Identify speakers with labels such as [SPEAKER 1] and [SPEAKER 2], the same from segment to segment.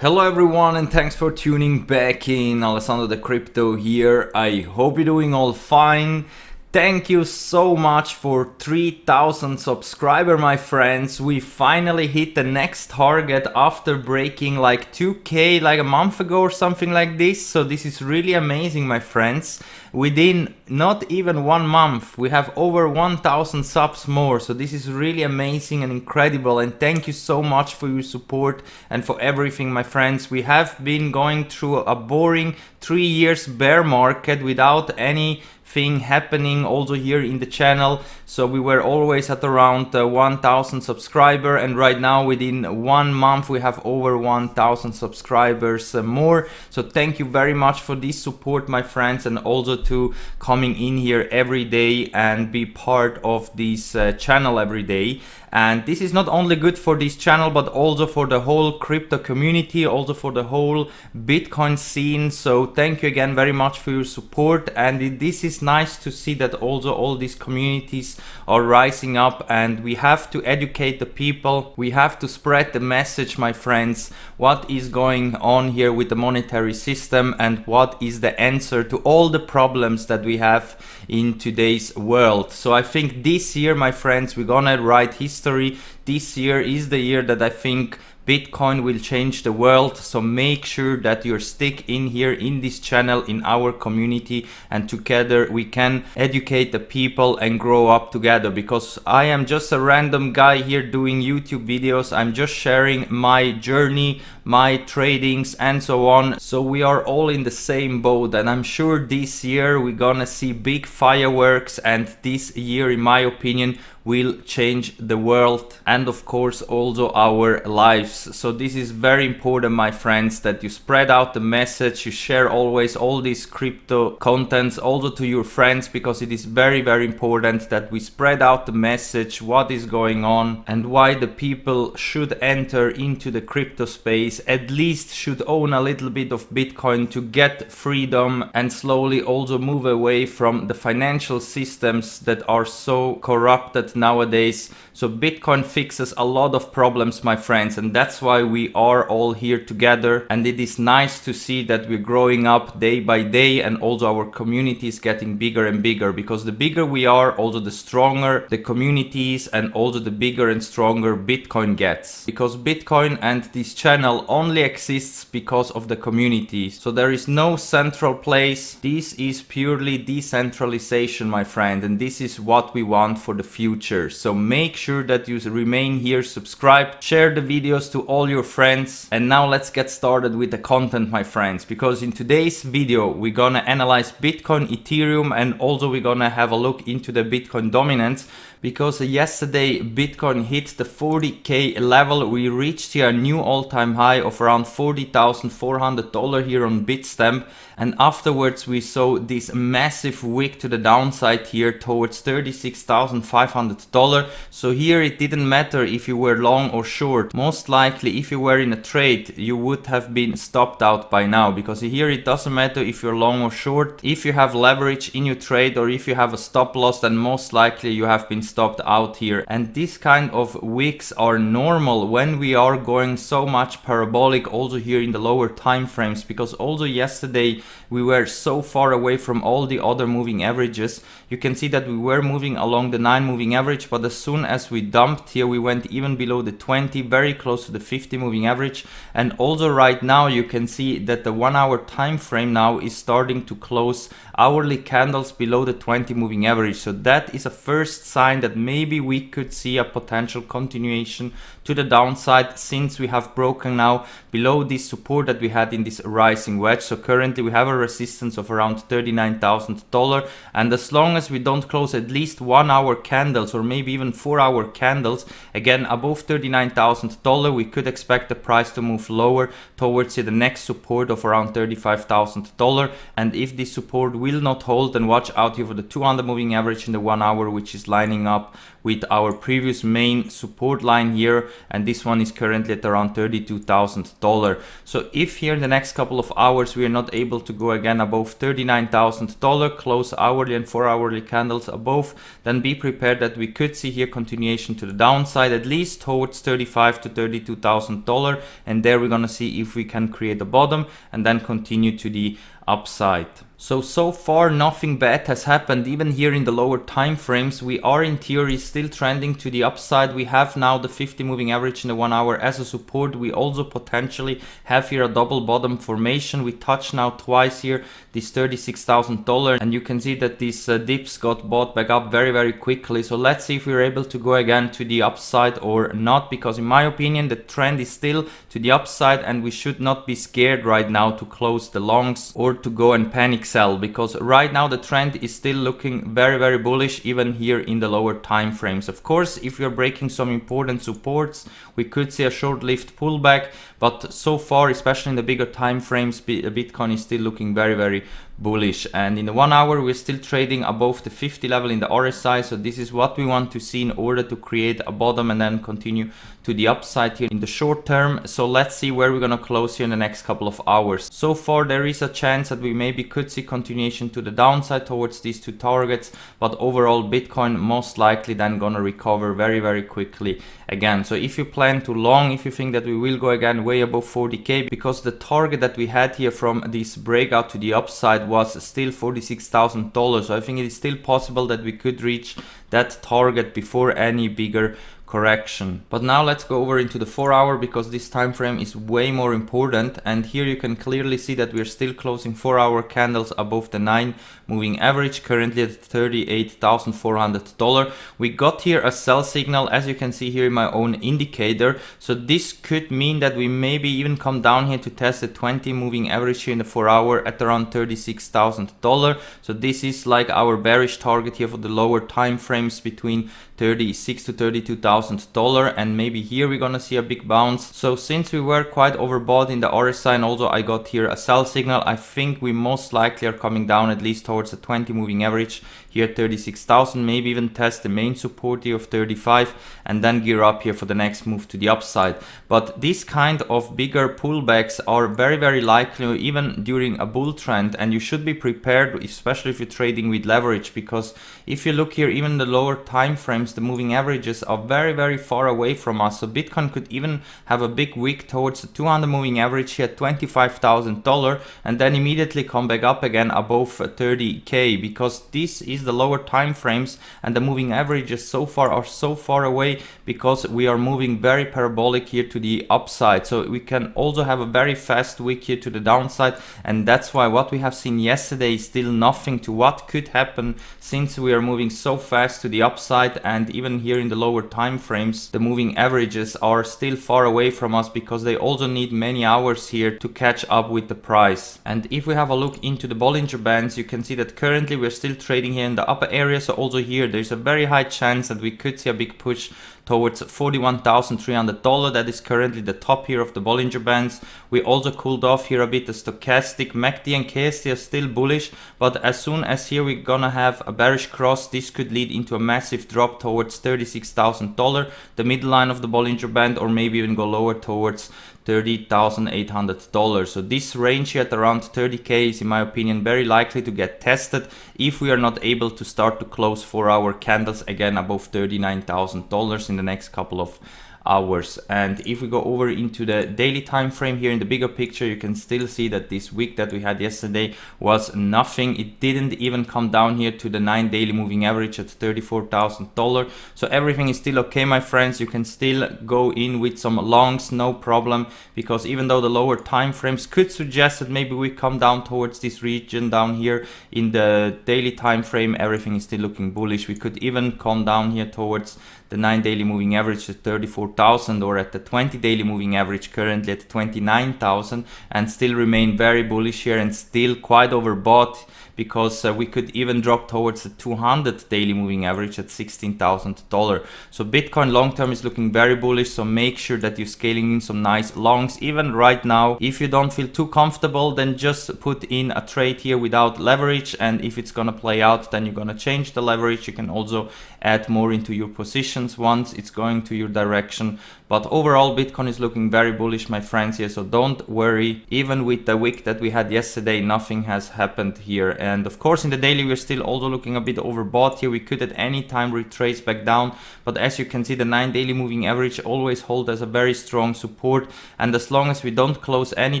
[SPEAKER 1] Hello everyone and thanks for tuning back in. Alessandro the Crypto here. I hope you're doing all fine. Thank you so much for 3000 subscriber my friends. We finally hit the next target after breaking like 2k like a month ago or something like this. So this is really amazing my friends within not even one month we have over 1000 subs more so this is really amazing and incredible and thank you so much for your support and for everything my friends we have been going through a boring three years bear market without any thing happening also here in the channel so we were always at around uh, 1000 subscriber and right now within one month we have over 1000 subscribers uh, more so thank you very much for this support my friends and also to coming in here every day and be part of this uh, channel every day and this is not only good for this channel but also for the whole crypto community also for the whole bitcoin scene so thank you again very much for your support and this is nice to see that also all these communities are rising up and we have to educate the people we have to spread the message my friends what is going on here with the monetary system and what is the answer to all the problems that we have in today's world so i think this year my friends we're gonna write history history. This year is the year that I think Bitcoin will change the world. So make sure that you stick in here in this channel, in our community, and together we can educate the people and grow up together. Because I am just a random guy here doing YouTube videos. I'm just sharing my journey, my tradings and so on. So we are all in the same boat and I'm sure this year we're gonna see big fireworks and this year in my opinion will change the world and of course also our lives. So this is very important my friends that you spread out the message, you share always all these crypto contents also to your friends because it is very very important that we spread out the message what is going on and why the people should enter into the crypto space at least should own a little bit of Bitcoin to get freedom and slowly also move away from the financial systems that are so corrupted nowadays. So Bitcoin fixes a lot of problems, my friends, and that's why we are all here together. And it is nice to see that we're growing up day by day and also our community is getting bigger and bigger because the bigger we are, also the stronger the communities and also the bigger and stronger Bitcoin gets. Because Bitcoin and this channel only exists because of the community. So there is no central place. This is purely decentralization, my friend. And this is what we want for the future. So make sure that you remain here, subscribe, share the videos to all your friends. And now let's get started with the content, my friends. Because in today's video, we're gonna analyze Bitcoin, Ethereum, and also we're gonna have a look into the Bitcoin dominance because yesterday Bitcoin hit the 40k level. We reached here a new all-time high high of around $40,400 here on Bitstamp and afterwards we saw this massive wick to the downside here towards $36,500 so here it didn't matter if you were long or short most likely if you were in a trade you would have been stopped out by now because here it doesn't matter if you're long or short if you have leverage in your trade or if you have a stop loss then most likely you have been stopped out here and these kind of wicks are normal when we are going so much per parabolic also here in the lower time frames because also yesterday we were so far away from all the other moving averages. You can see that we were moving along the 9 moving average but as soon as we dumped here we went even below the 20 very close to the 50 moving average and also right now you can see that the 1 hour time frame now is starting to close hourly candles below the 20 moving average so that is a first sign that maybe we could see a potential continuation to the downside since we have broken now now below this support that we had in this rising wedge. So currently we have a resistance of around $39,000 and as long as we don't close at least one hour candles or maybe even four hour candles, again above $39,000 we could expect the price to move lower towards the next support of around $35,000 and if this support will not hold then watch out here for the 200 moving average in the one hour which is lining up with our previous main support line here and this one is currently at around $32,000. So if here in the next couple of hours we are not able to go again above $39,000, close hourly and 4 hourly candles above, then be prepared that we could see here continuation to the downside at least towards 35 to $32,000 and there we're going to see if we can create a bottom and then continue to the upside. So, so far nothing bad has happened even here in the lower time frames. We are in theory still trending to the upside. We have now the 50 moving average in the one hour as a support. We also potentially have here a double bottom formation. We touch now twice here this $36,000 and you can see that these uh, dips got bought back up very, very quickly. So let's see if we're able to go again to the upside or not because in my opinion the trend is still to the upside and we should not be scared right now to close the longs or were to go and panic sell because right now the trend is still looking very very bullish even here in the lower time frames of course if you're breaking some important supports we could see a short-lived pullback but so far especially in the bigger time frames bitcoin is still looking very very bullish and in the one hour we're still trading above the 50 level in the RSI so this is what we want to see in order to create a bottom and then continue to the upside here in the short term so let's see where we're gonna close here in the next couple of hours so far there is a chance that we maybe could see continuation to the downside towards these two targets but overall Bitcoin most likely then gonna recover very very quickly again so if you plan to long if you think that we will go again way above 40k because the target that we had here from this breakout to the upside was still $46,000. So I think it is still possible that we could reach that target before any bigger correction. But now let's go over into the 4 hour because this time frame is way more important and here you can clearly see that we're still closing 4 hour candles above the 9 moving average currently at $38,400. We got here a sell signal as you can see here in my own indicator so this could mean that we maybe even come down here to test the 20 moving average here in the 4 hour at around $36,000. So this is like our bearish target here for the lower time frames between 36 to 32,000 1000 dollar and maybe here we're gonna see a big bounce so since we were quite overbought in the RSI and also I got here a sell signal I think we most likely are coming down at least towards the 20 moving average here 36,000, maybe even test the main support here of 35 and then gear up here for the next move to the upside. But these kind of bigger pullbacks are very, very likely even during a bull trend and you should be prepared, especially if you're trading with leverage because if you look here, even the lower time frames, the moving averages are very, very far away from us. So Bitcoin could even have a big week towards the 200 moving average here, $25,000 and then immediately come back up again above 30K because this is the lower time frames and the moving averages so far are so far away because we are moving very parabolic here to the upside. So we can also have a very fast wick here to the downside and that's why what we have seen yesterday is still nothing to what could happen since we are moving so fast to the upside and even here in the lower time frames the moving averages are still far away from us because they also need many hours here to catch up with the price. And if we have a look into the Bollinger Bands you can see that currently we're still trading here in the upper area. So also here, there's a very high chance that we could see a big push towards $41,300. That is currently the top here of the Bollinger Bands. We also cooled off here a bit. The stochastic MACD and KST are still bullish, but as soon as here we're gonna have a bearish cross, this could lead into a massive drop towards $36,000, the midline of the Bollinger Band, or maybe even go lower towards $30,800. So this range at around 30k is in my opinion very likely to get tested if we are not able to start to close 4 hour candles again above $39,000 in the next couple of hours. And if we go over into the daily time frame here in the bigger picture, you can still see that this week that we had yesterday was nothing. It didn't even come down here to the nine daily moving average at $34,000. So everything is still okay, my friends. You can still go in with some longs, no problem, because even though the lower time frames could suggest that maybe we come down towards this region down here in the daily time frame, everything is still looking bullish. We could even come down here towards the 9 daily moving average at 34,000 or at the 20 daily moving average currently at 29,000 and still remain very bullish here and still quite overbought because uh, we could even drop towards the 200 daily moving average at $16,000. So Bitcoin long term is looking very bullish. So make sure that you're scaling in some nice longs even right now. If you don't feel too comfortable, then just put in a trade here without leverage. And if it's going to play out, then you're going to change the leverage. You can also add more into your positions once it's going to your direction. But overall, Bitcoin is looking very bullish, my friends here. So don't worry. Even with the week that we had yesterday, nothing has happened here and of course in the daily we're still also looking a bit overbought here we could at any time retrace back down but as you can see the 9 daily moving average always hold as a very strong support and as long as we don't close any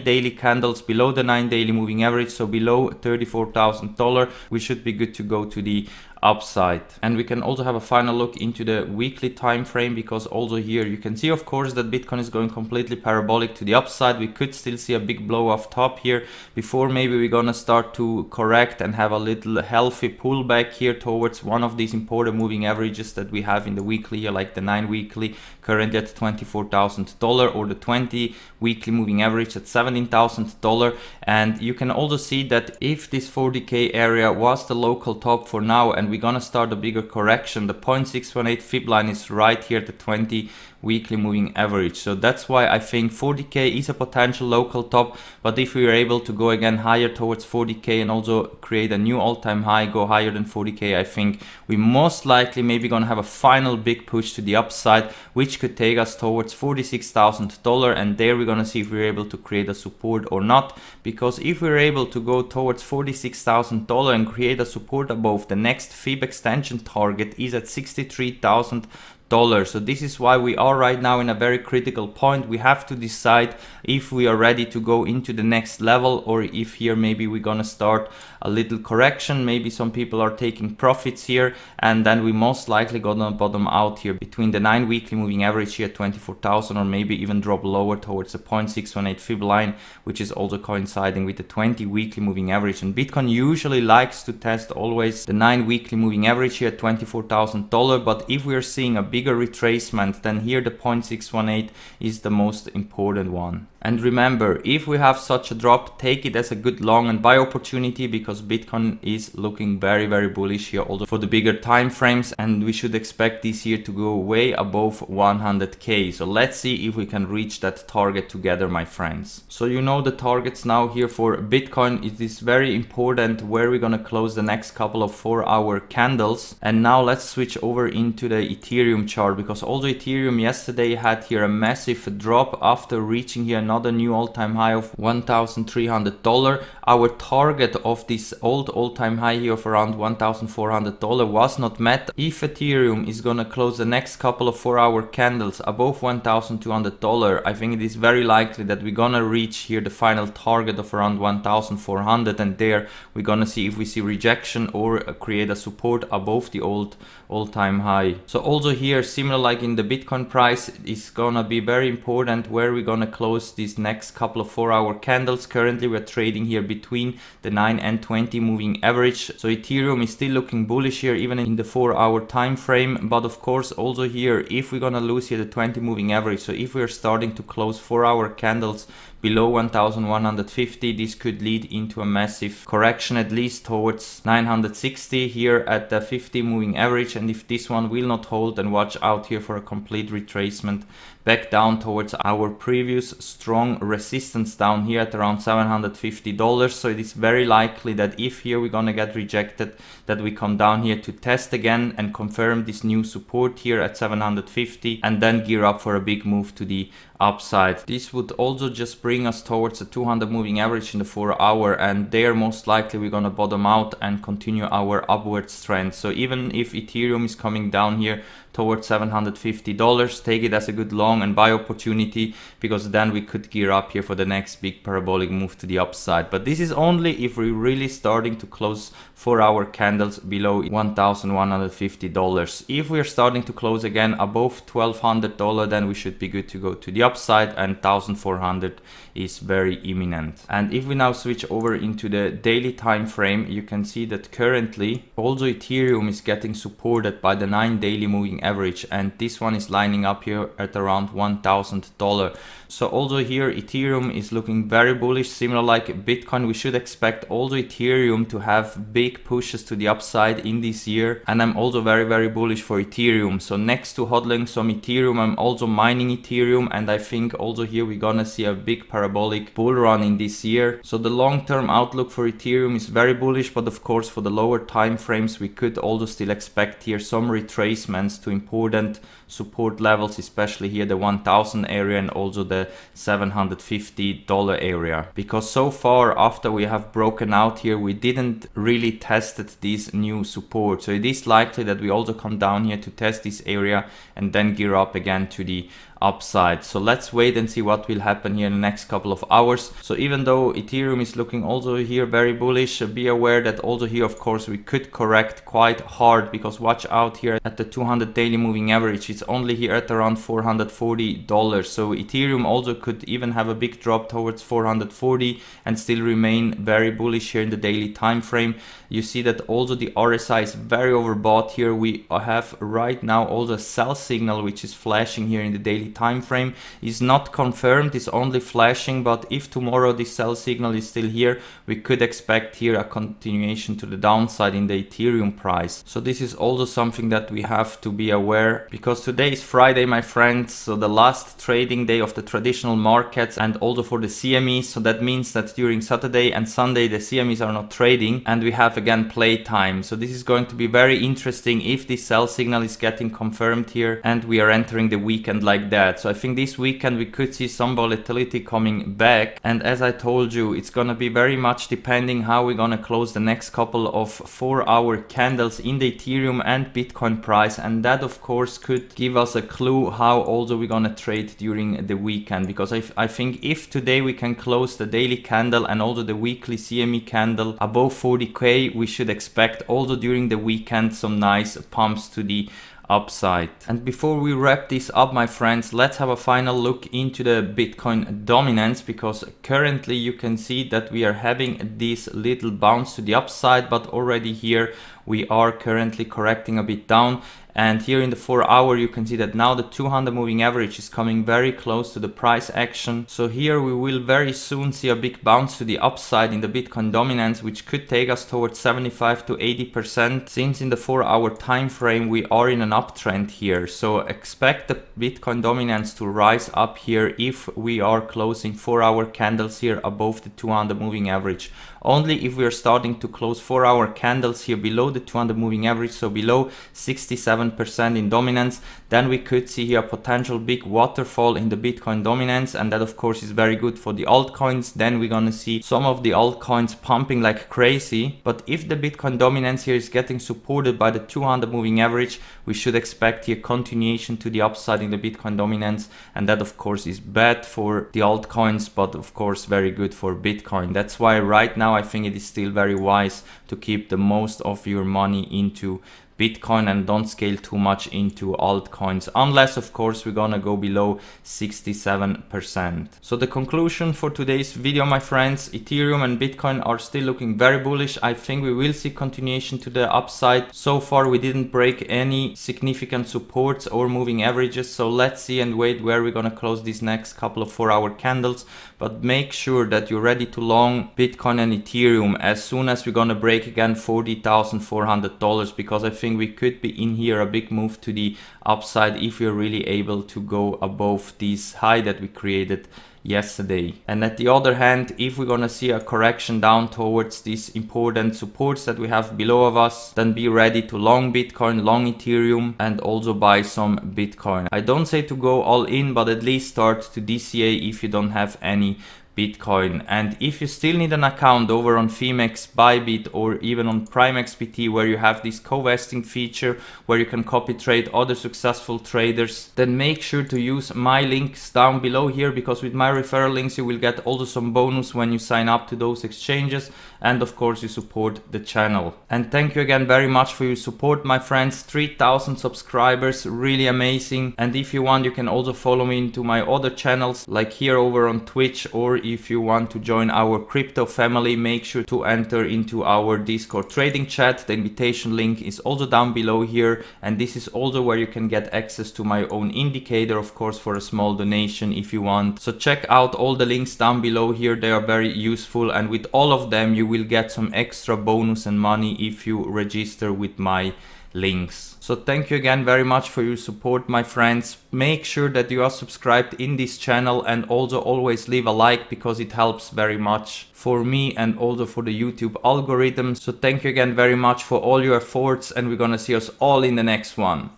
[SPEAKER 1] daily candles below the 9 daily moving average so below $34,000 we should be good to go to the upside and we can also have a final look into the weekly time frame because also here you can see of course that bitcoin is going completely parabolic to the upside we could still see a big blow off top here before maybe we're gonna start to correct and have a little healthy pullback here towards one of these important moving averages that we have in the weekly like the nine weekly currently at $24,000 or the 20 weekly moving average at $17,000 and you can also see that if this 40k area was the local top for now and we're gonna start a bigger correction. The 0.618 fib line is right here at the 20 weekly moving average. So that's why I think 40k is a potential local top, but if we are able to go again higher towards 40k and also create a new all-time high, go higher than 40k, I think we most likely maybe gonna have a final big push to the upside, which could take us towards $46,000 and there we're gonna see if we're able to create a support or not, because if we're able to go towards $46,000 and create a support above the next fib extension target is at 63,000 so this is why we are right now in a very critical point. We have to decide if we are ready to go into the next level or if here maybe we're gonna start a little correction. Maybe some people are taking profits here and then we most likely gonna bottom out here between the nine weekly moving average here at 24,000 or maybe even drop lower towards the 0.618 fib line, which is also coinciding with the 20 weekly moving average. And Bitcoin usually likes to test always the nine weekly moving average here at $24,000. But if we are seeing a big bigger retracement, then here the 0.618 is the most important one. And remember, if we have such a drop, take it as a good long and buy opportunity because Bitcoin is looking very, very bullish here, although for the bigger time frames, and we should expect this year to go way above 100k. So let's see if we can reach that target together, my friends. So you know the targets now here for Bitcoin. It is very important where we're gonna close the next couple of four hour candles. And now let's switch over into the Ethereum chart because although Ethereum yesterday had here a massive drop after reaching here another new all-time high of $1,300, our target of this old all-time high here of around $1,400 was not met. If Ethereum is gonna close the next couple of four hour candles above $1,200, I think it is very likely that we're gonna reach here the final target of around 1,400 dollars and there we're gonna see if we see rejection or create a support above the old all-time high. So also here here similar like in the Bitcoin price is gonna be very important where we're gonna close these next couple of four hour candles currently we're trading here between the 9 and 20 moving average so Ethereum is still looking bullish here even in the four hour time frame but of course also here if we're gonna lose here the 20 moving average so if we're starting to close four hour candles below 1150 this could lead into a massive correction at least towards 960 here at the 50 moving average and if this one will not hold then what watch out here for a complete retracement back down towards our previous strong resistance down here at around $750. So it is very likely that if here we're gonna get rejected, that we come down here to test again and confirm this new support here at 750 and then gear up for a big move to the upside. This would also just bring us towards the 200 moving average in the 4 hour and there most likely we're gonna bottom out and continue our upwards trend. So even if Ethereum is coming down here towards $750, take it as a good long and buy opportunity because then we could gear up here for the next big parabolic move to the upside. But this is only if we're really starting to close 4 hour candles below $1,150. If we're starting to close again above $1,200 then we should be good to go to the upside upside and 1400 is very imminent. And if we now switch over into the daily time frame, you can see that currently, the Ethereum is getting supported by the 9 daily moving average and this one is lining up here at around $1,000 so although here Ethereum is looking very bullish, similar like Bitcoin, we should expect also Ethereum to have big pushes to the upside in this year. And I'm also very, very bullish for Ethereum. So next to hodling some Ethereum, I'm also mining Ethereum. And I think also here we're gonna see a big parabolic bull run in this year. So the long-term outlook for Ethereum is very bullish, but of course for the lower time frames, we could also still expect here some retracements to important support levels, especially here the 1000 area and also the $750 area. Because so far after we have broken out here, we didn't really tested these new support. So it is likely that we also come down here to test this area and then gear up again to the upside. So let's wait and see what will happen here in the next couple of hours. So even though Ethereum is looking also here very bullish, uh, be aware that also here, of course, we could correct quite hard because watch out here at the 200 daily moving average. It's only here at around $440. So Ethereum also could even have a big drop towards 440 and still remain very bullish here in the daily time frame. You see that also the RSI is very overbought here. We have right now also a sell signal, which is flashing here in the daily time frame is not confirmed, it's only flashing, but if tomorrow this sell signal is still here, we could expect here a continuation to the downside in the Ethereum price. So this is also something that we have to be aware because today is Friday, my friends, so the last trading day of the traditional markets and also for the CME. So that means that during Saturday and Sunday, the CMEs are not trading and we have again play time. So this is going to be very interesting if this sell signal is getting confirmed here and we are entering the weekend like that so I think this weekend we could see some volatility coming back. And as I told you, it's gonna be very much depending how we're gonna close the next couple of four hour candles in the Ethereum and Bitcoin price. And that of course could give us a clue how also we're gonna trade during the weekend. Because I think if today we can close the daily candle and also the weekly CME candle above 40K, we should expect also during the weekend some nice pumps to the upside. And before we wrap this up, my friends, let's have a final look into the Bitcoin dominance because currently you can see that we are having this little bounce to the upside, but already here we are currently correcting a bit down and here in the 4 hour you can see that now the 200 moving average is coming very close to the price action so here we will very soon see a big bounce to the upside in the Bitcoin dominance which could take us towards 75 to 80 percent since in the 4 hour time frame we are in an uptrend here so expect the Bitcoin dominance to rise up here if we are closing 4 hour candles here above the 200 moving average only if we are starting to close 4 hour candles here below the 200 moving average so below 67 7% in dominance, then we could see here a potential big waterfall in the Bitcoin dominance. And that of course is very good for the altcoins. Then we're gonna see some of the altcoins pumping like crazy. But if the Bitcoin dominance here is getting supported by the 200 moving average, we should expect here continuation to the upside in the Bitcoin dominance. And that of course is bad for the altcoins, but of course very good for Bitcoin. That's why right now I think it is still very wise to keep the most of your money into Bitcoin and don't scale too much into altcoins unless of course we're gonna go below 67%. So the conclusion for today's video my friends, Ethereum and Bitcoin are still looking very bullish. I think we will see continuation to the upside. So far we didn't break any significant supports or moving averages so let's see and wait where we're gonna close these next couple of 4 hour candles but make sure that you're ready to long Bitcoin and Ethereum as soon as we're gonna break again $40,400 because I think think we could be in here a big move to the upside if we're really able to go above this high that we created yesterday. And at the other hand, if we're gonna see a correction down towards these important supports that we have below of us, then be ready to long Bitcoin, long Ethereum, and also buy some Bitcoin. I don't say to go all in, but at least start to DCA if you don't have any Bitcoin. And if you still need an account over on Femex, Bybit, or even on PrimeXBT, where you have this co-vesting feature where you can copy trade other successful traders, then make sure to use my links down below here because with my referral links, you will get also some bonus when you sign up to those exchanges and of course you support the channel. And thank you again very much for your support my friends, 3000 subscribers, really amazing. And if you want you can also follow me into my other channels like here over on Twitch or if you want to join our crypto family make sure to enter into our Discord trading chat. The invitation link is also down below here and this is also where you can get access to my own indicator of course for a small donation if you want. So check out all the links down below here, they are very useful and with all of them you will get some extra bonus and money if you register with my links. So thank you again very much for your support my friends. Make sure that you are subscribed in this channel and also always leave a like because it helps very much for me and also for the YouTube algorithm. So thank you again very much for all your efforts and we're gonna see us all in the next one.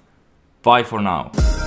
[SPEAKER 1] Bye for now.